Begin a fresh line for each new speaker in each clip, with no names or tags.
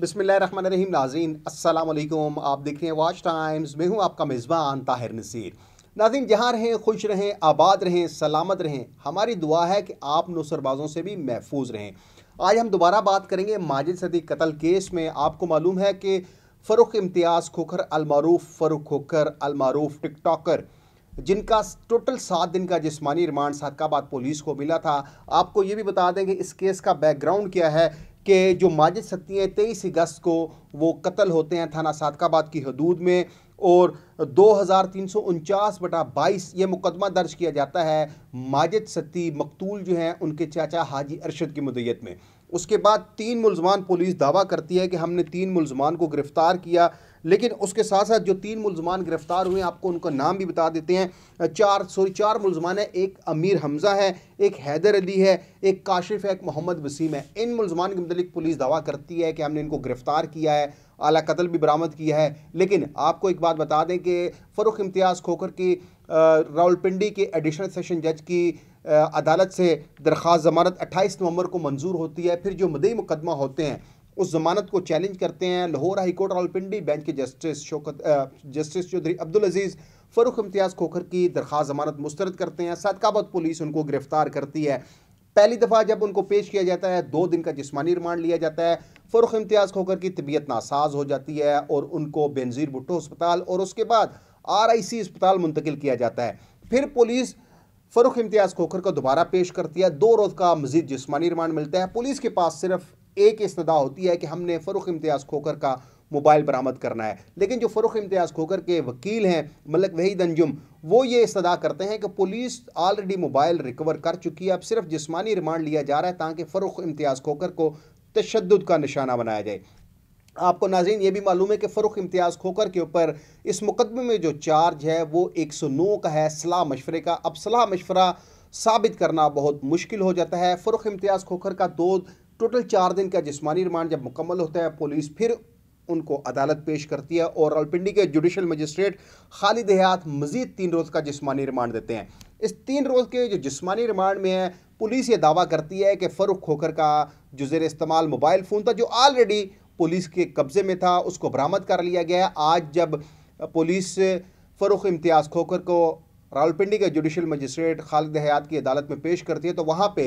बसमिल रहीम नाजीन असलम आप देख रहे हैं वॉच टाइम्स मैं हूं आपका मेज़बान ताहिर नसीर नाजिन जहाँ रहें खुश रहें आबाद रहें सलामत रहें हमारी दुआ है कि आप नौसरबाजों से भी महफूज रहें आज हम दोबारा बात करेंगे माजिद सदी कतल केस में आपको मालूम है कि फ़रुख इम्तियाज़ खोखर अलमारूफ फ़रुख खोखर अलमारूफ टिकटॉकर जिनका टोटल सात दिन का जिस्मानी रिमांड सदकाबाद पुलिस को मिला था आपको ये भी बता दें कि इस केस का बैकग्राउंड क्या है कि जो माजिद सत्ती हैं तेईस अगस्त को वो कत्ल होते हैं थाना सादकाबाद की हदूद में और दो हज़ार तीन सौ उनचास बटा बाईस ये मुकदमा दर्ज किया जाता है माजिद सत्ती मकतूल जो हैं उनके चाचा हाजी अरशद की मदयत में उसके बाद तीन मुलजमान पुलिस दावा करती है कि हमने तीन मुलजमान को गिरफ़्तार किया लेकिन उसके साथ साथ जो तीन मुलजमान गिरफ्तार हुए आपको उनका नाम भी बता देते हैं चार सॉरी चार मुलजमान है एक अमीर हमजा है एक हैदर अली है एक काशिफ है एक मोहम्मद वसीम है इन मुलजमान के मतलब पुलिस दावा करती है कि हमने इनको गिरफ्तार किया है आला कत्ल भी बरामद किया है लेकिन आपको एक बात बता दें कि फ़रुख इम्तियाज़ खोकर की रावलपिंडी के एडिशनल सेशन जज की अदालत से दरख्वास्त ज़मानत 28 नवंबर को मंजूर होती है फिर जो मदई मुकदमा होते हैं उस जमानत को चैलेंज करते हैं लाहौर हाईकोर्ट रावलपिंडी बेंच के जस्टिस शोकत जस्टिस चौधरी अब्दुल अजीज़ फ़रूख इम्तियाज़ खोखर की दरख्वास्त जमानत मुस्तरद करते हैं सदकाबाद पुलिस उनको गिरफ्तार करती है पहली दफ़ा जब उनको पेश किया जाता है दो दिन का जिसमानी रिमांड लिया जाता है फ़रुख इम्तियाज़ खोखर की तबीयत नासाज हो जाती है और उनको बेनज़ीर भुट्टो अस्पताल और उसके बाद आर आई सी अस्पताल मुंतकिल किया जाता है फिर पुलिस फरुख इम्तियाज़ खोखर को दोबारा पेश करती है दो रोज़ का मजीद जिसमानी रिमांड मिलता है पुलिस के पास सिर्फ एक इसदा होती है कि हमने फ़रुख इम्तियाज़ खोखर का मोबाइल बरामद करना है लेकिन जो फ़रुख इम्तियाज़ खोकर के वकील हैं मलक वहीद अंजुम वो ये इस्तः करते हैं कि पुलिस ऑलरेडी मोबाइल रिकवर कर चुकी है अब सिर्फ जिसमानी रिमांड लिया जा रहा है ताकि फ़रुख इम्तियाज़ खोकर को तशद का निशाना बनाया जाए आपको नाजीन ये भी मालूम है कि फ़रुख इम्तियाज़ खोकर के ऊपर इस मुकदमे में जो चार्ज है वो एक सौ नौ का है सलाह मशवरे का अब सलाह मशवरा साबित करना बहुत मुश्किल हो जाता है फ़रुख इम्तियाज़ खोखर का दो टोटल चार दिन का जिसमानी रिमांड जब मुकम्मल होता है पुलिस फिर उनको अदालत पेश करती है और रावलपिंडी के जुडिशल मजिस्ट्रेट खालिद हयात मजीद तीन रोज़ का जिसमानी रिमांड देते हैं इस तीन रोज़ के जो जिसमानी रिमांड में है पुलिस ये दावा करती है कि फ़रुख खोखर का जो जेर इस्तेमाल मोबाइल फ़ोन था जो ऑलरेडी पुलिस के कब्ज़े में था उसको बरामद कर लिया गया आज जब पुलिस फ़रुख इम्तियाज़ खोकर को रावलपिंडी के जुडिशल मजिस्ट्रेट खालिद हयात की अदालत में पेश करती है तो वहाँ पे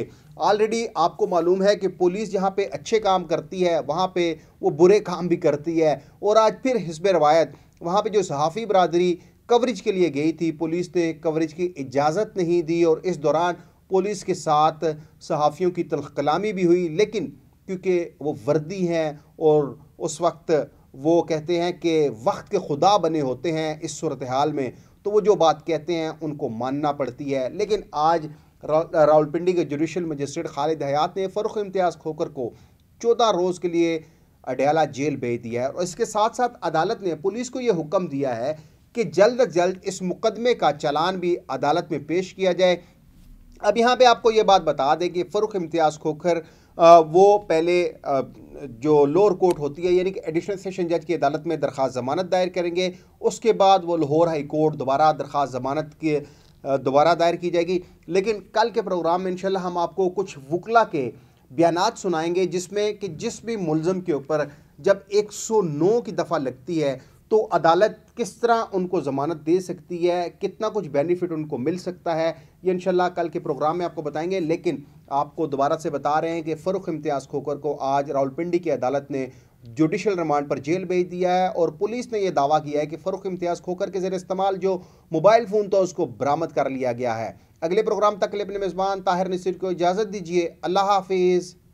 ऑलरेडी आपको मालूम है कि पुलिस जहाँ पे अच्छे काम करती है वहाँ पे वो बुरे काम भी करती है और आज फिर हिस्ब रवायत वहाँ पे जो सहाफ़ी बरदरी कवरेज के लिए गई थी पुलिस ने कवरेज की इजाज़त नहीं दी और इस दौरान पुलिस के साथ सहाफ़ियों की तलख कलामी भी हुई लेकिन क्योंकि वो वर्दी हैं और उस वक्त वो कहते हैं कि वक्त के खुदा बने होते हैं इस सूरत हाल में तो वो जो बात कहते हैं उनको मानना पड़ती है लेकिन आज रा, रावलपिंडी के जुडिशल मजिस्ट्रेट खालिद हयात ने फ़रुख इम्तियाज़ खोकर को चौदह रोज़ के लिए अडयाला जेल भेज दिया है और इसके साथ साथ अदालत ने पुलिस को यह हुक्म दिया है कि जल्द अज जल्द इस मुकदमे का चलान भी अदालत में पेश किया जाए अब यहाँ पे आपको ये बात बता दें कि फ़रुख इम्तियाज़ खोखर वो पहले जो लोअर कोर्ट होती है यानी कि एडिशनल सेशन जज की अदालत में दरख्वास्त ज़मानत दायर करेंगे उसके बाद वो लाहौर हाई कोर्ट दोबारा दरख्वास्त ज़मानत के दोबारा दायर की जाएगी लेकिन कल के प्रोग्राम में इंशाल्लाह हम आपको कुछ वकला के बयान सुनाएंगे जिसमें कि जिस भी मुलज़म के ऊपर जब 109 की दफ़ा लगती है तो अदालत किस तरह उनको ज़मानत दे सकती है कितना कुछ बेनिफिट उनको मिल सकता है ये इन कल के प्रोग्राम में आपको बताएंगे लेकिन आपको दोबारा से बता रहे हैं कि फ़रुख इम्तियाज़ खोकर को आज रावलपिंडी की अदालत ने जुडिशल रिमांड पर जेल भेज दिया है और पुलिस ने यह दावा किया है कि फ़रुख इम्तियाज़ खोकर के ज़र इस्तेमाल जो मोबाइल फ़ोन था उसको बरामद कर लिया गया है अगले प्रोग्राम तक के अपने मेज़बान ताहिर नसीर को इजाज़त दीजिए अल्लाह हाफिज़